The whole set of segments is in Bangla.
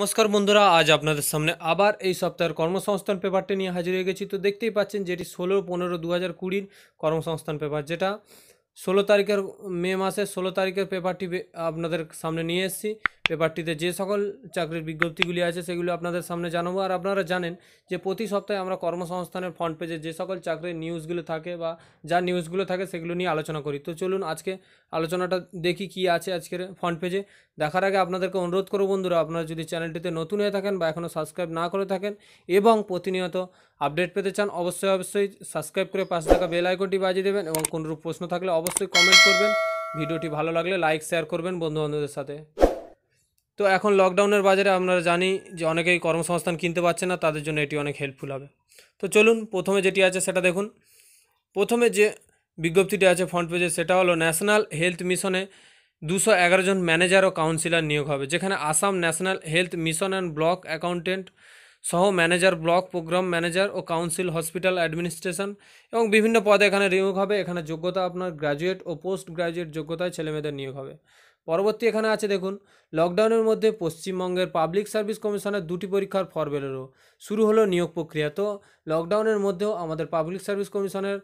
নমস্কার বন্ধুরা আজ আপনাদের সামনে আবার এই সপ্তাহের কর্মসংস্থান পেপারটি নিয়ে হাজির হয়ে গেছি তো দেখতেই পাচ্ছেন যেটি ষোলো পনেরো দু হাজার কুড়ির কর্মসংস্থান পেপার যেটা ষোলো তারিখের মে মাসের ষোলো তারিখের পেপারটি আপনাদের সামনে নিয়ে এসেছি পেপারটিতে যে সকল চাকরির বিজ্ঞপ্তিগুলি আছে সেগুলি আপনাদের সামনে জানাবো আর আপনারা জানেন যে প্রতি সপ্তাহে আমরা কর্মসংস্থানের ফ্রন্ট পেজে যে সকল চাকরির নিউজগুলো থাকে বা যা নিউজগুলো থাকে সেগুলো নিয়ে আলোচনা করি তো চলুন আজকে আলোচনাটা দেখি কি আছে আজকের ফ্রন্ট পেজে দেখার আগে আপনাদেরকে অনুরোধ করবো বন্ধুরা আপনারা যদি চ্যানেলটিতে নতুন হয়ে থাকেন বা এখনও সাবস্ক্রাইব না করে থাকেন এবং প্রতিনিয়ত আপডেট পেতে চান অবশ্যই অবশ্যই সাবস্ক্রাইব করে পাশে থাকা বেল আইকনটি বাজিয়ে দেবেন এবং কোনরূপ প্রশ্ন থাকলে অবশ্যই কমেন্ট করবেন ভিডিওটি ভালো লাগলে লাইক শেয়ার করবেন বন্ধুবান্ধবদের সাথে তো এখন লকডাউনের বাজারে আমরা জানি যে অনেকেই কর্মসংস্থান কিনতে পারছে না তাদের জন্য এটি অনেক হেল্পফুল হবে তো চলুন প্রথমে যেটি আছে সেটা দেখুন প্রথমে যে বিজ্ঞপ্তিটি আছে ফ্রন্ট পেজে সেটা হলো ন্যাশনাল হেলথ মিশনে দুশো এগারো জন ম্যানেজার ও কাউন্সিলর নিয়োগ হবে যেখানে Assam national health mission and block accountant সহ ম্যানেজার ব্লক প্রোগ্রাম ম্যানেজার ও কাউন্সিল হসপিটাল অ্যাডমিনিস্ট্রেশন এবং বিভিন্ন পদে এখানে নিয়োগ হবে এখানে যোগ্যতা আপনার গ্র্যাজুয়েট ও পোস্ট গ্র্যাজুয়েট যোগ্যতায় ছেলেমেয়েদের নিয়োগ হবে পরবর্তী এখানে আছে দেখুন লকডাউনের মধ্যে পশ্চিমবঙ্গের পাবলিক সার্ভিস কমিশনের দুটি পরীক্ষার ফর বেরোলো শুরু হলো নিয়োগ প্রক্রিয়া তো লকডাউনের মধ্যেও আমাদের পাবলিক সার্ভিস কমিশনের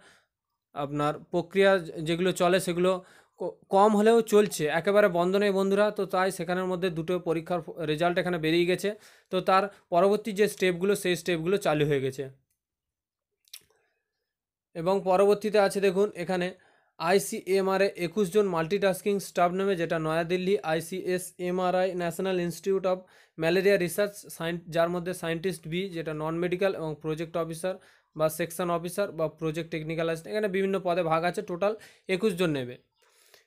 আপনার প্রক্রিয়া যেগুলো চলে সেগুলো কম হলেও চলছে একেবারে বন্ধ নেই বন্ধুরা তো তাই সেখানের মধ্যে দুটো পরীক্ষার রেজাল্ট এখানে বেরিয়ে গেছে তো তার পরবর্তী যে স্টেপগুলো সেই স্টেপগুলো চালু হয়ে গেছে এবং পরবর্তীতে আছে দেখুন এখানে আইসিএমআরএ একুশ জন মাল্টিটাস্কিং স্টাফ নেবে যেটা New Delhi ICSMRI national institute of malaria research সাইন যার মধ্যে সায়েন্টিস্ট বি যেটা নন মেডিকেল এবং প্রজেক্ট অফিসার বা সেকশন অফিসার বা প্রজেক্ট টেকনিক্যাল অ্যাসিস্ট্যান্ট এখানে বিভিন্ন পদে ভাগ আছে টোটাল একুশ জন নেবে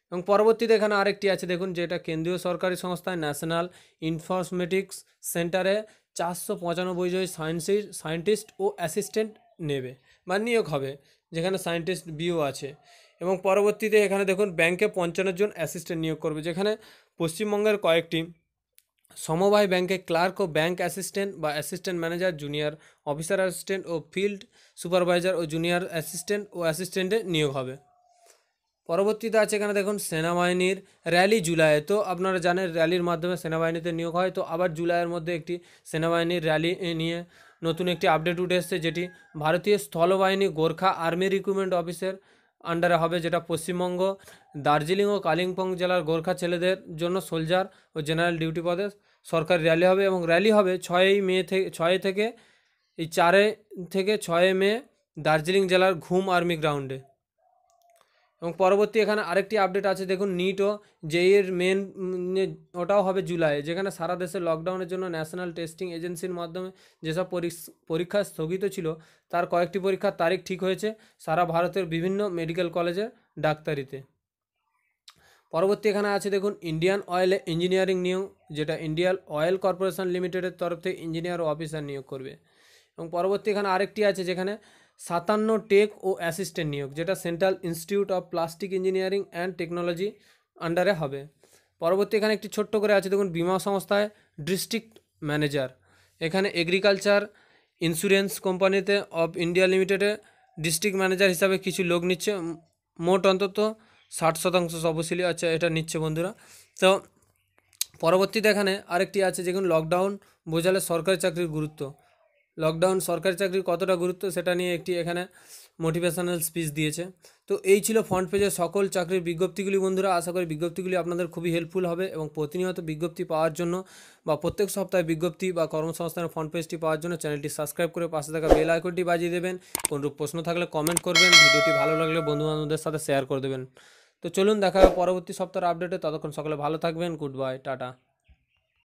এবং পরবর্তীতে এখানে আরেকটি আছে দেখুন যেটা কেন্দ্রীয় সরকারি সংস্থায় ন্যাশনাল ইনফরমেটিক্স সেন্টারে চারশো পঁচানব্বই জন সায়েন্টিস্ট ও অ্যাসিস্ট্যান্ট নেবে বা নিয়োগ হবে যেখানে সায়েন্টিস্ট বিও আছে এবং পরবর্তীতে এখানে দেখুন ব্যাংকে পঞ্চান্ন জন অ্যাসিস্ট্যান্ট নিয়োগ করবে যেখানে পশ্চিমবঙ্গের কয়েকটি সমবায় ব্যাংকে ক্লার্ক ও ব্যাংক অ্যাসিস্ট্যান্ট বা assistant manager junior officer assistant ও ফিল্ড সুপারভাইজার ও জুনিয়র অ্যাসিস্ট্যান্ট ও অ্যাসিস্ট্যান্টে নিয়োগ হবে পরবর্তীতে আছে এখানে দেখুন সেনাবাহিনীর র্যালি জুলাইয়ে তো আপনারা জানেন র্যালির মাধ্যমে সেনাবাহিনীতে নিয়োগ হয় তো আবার জুলাইয়ের মধ্যে একটি সেনাবাহিনীর র্যালি নিয়ে নতুন একটি আপডেট উঠে এসছে যেটি ভারতীয় স্থলবাহিনী গোর্খা আর্মি রিক্রুটমেন্ট অফিসের আন্ডারে হবে যেটা পশ্চিমবঙ্গ দার্জিলিং ও কালিম্পং জেলার গোর্খা ছেলেদের জন্য সোলজার ও জেনারেল ডিউটি পদে সরকারি র্যালি হবে এবং র্যালি হবে ছয়ই মে থেকে ছয় থেকে এই চারে থেকে ছয় মে দার্জিলিং জেলার ঘুম আর্মি গ্রাউন্ডে এবং পরবর্তী এখানে আরেকটি আপডেট আছে দেখুন নিটও ও জেইয়ের মেন ওটাও হবে জুলাইয়ে যেখানে সারা দেশে লকডাউনের জন্য ন্যাশনাল টেস্টিং এজেন্সির মাধ্যমে যেসব পরীক্ষা স্থগিত ছিল তার কয়েকটি পরীক্ষার তারিখ ঠিক হয়েছে সারা ভারতের বিভিন্ন মেডিকেল কলেজে ডাক্তারিতে পরবর্তী এখানে আছে দেখুন ইন্ডিয়ান অয়েলে ইঞ্জিনিয়ারিং নিয়োগ যেটা ইন্ডিয়ান অয়েল কর্পোরেশন লিমিটেডের তরফ থেকে ইঞ্জিনিয়ার ও অফিসার নিয়োগ করবে এবং পরবর্তী এখানে আরেকটি আছে যেখানে সাতান্ন টেক ও অ্যাসিস্ট্যান্ট নিয়োগ যেটা central institute of plastic engineering and technology আন্ডারে হবে পরবর্তী এখানে একটি ছোট্ট করে আছে দেখুন বিমা সংস্থায় ডিস্ট্রিক্ট ম্যানেজার এখানে এগ্রিকালচার ইন্স্যুরেন্স কোম্পানিতে অফ ইন্ডিয়া লিমিটেডে ডিস্ট্রিক্ট ম্যানেজার হিসাবে কিছু লোক নিচ্ছে মোট অন্তত ষাট শতাংশ তপশিলি আছে আচ্ছা, এটা নিচ্ছে বন্ধুরা তো পরবর্তীতে এখানে আরেকটি আছে যেগুলো লকডাউন বোঝালে সরকারি চাকরির গুরুত্ব লকডাউন সরকারি চাকরির কতটা গুরুত্ব সেটা নিয়ে একটি এখানে মোটিভেশনাল স্পিচ দিয়েছে তো এই ছিল ফ্রন্ট পেজের সকল চাকরির বিজ্ঞপ্তিগুলি বন্ধুরা আশা করি বিজ্ঞপ্তিগুলি আপনাদের খুবই হেল্পফুল হবে এবং প্রতিনিয়ত বিজ্ঞপ্তি পাওয়ার জন্য বা প্রত্যেক সপ্তাহে বিজ্ঞপ্তি বা কর্মসংস্থানের ফ্রন্ট পেজটি পাওয়ার জন্য চ্যানেলটি সাবস্ক্রাইব করে পাশে থাকা বেল আইকনটি বাজিয়ে দেবেন কোনরূপ প্রশ্ন থাকলে কমেন্ট করবেন ভিডিওটি ভালো লাগলে বন্ধুবান্ধবদের সাথে শেয়ার করে দেবেন তো চলুন দেখা হবে পরবর্তী সপ্তাহের আপডেটে ততক্ষণ সকলে ভালো থাকবেন গুড বাই টাটা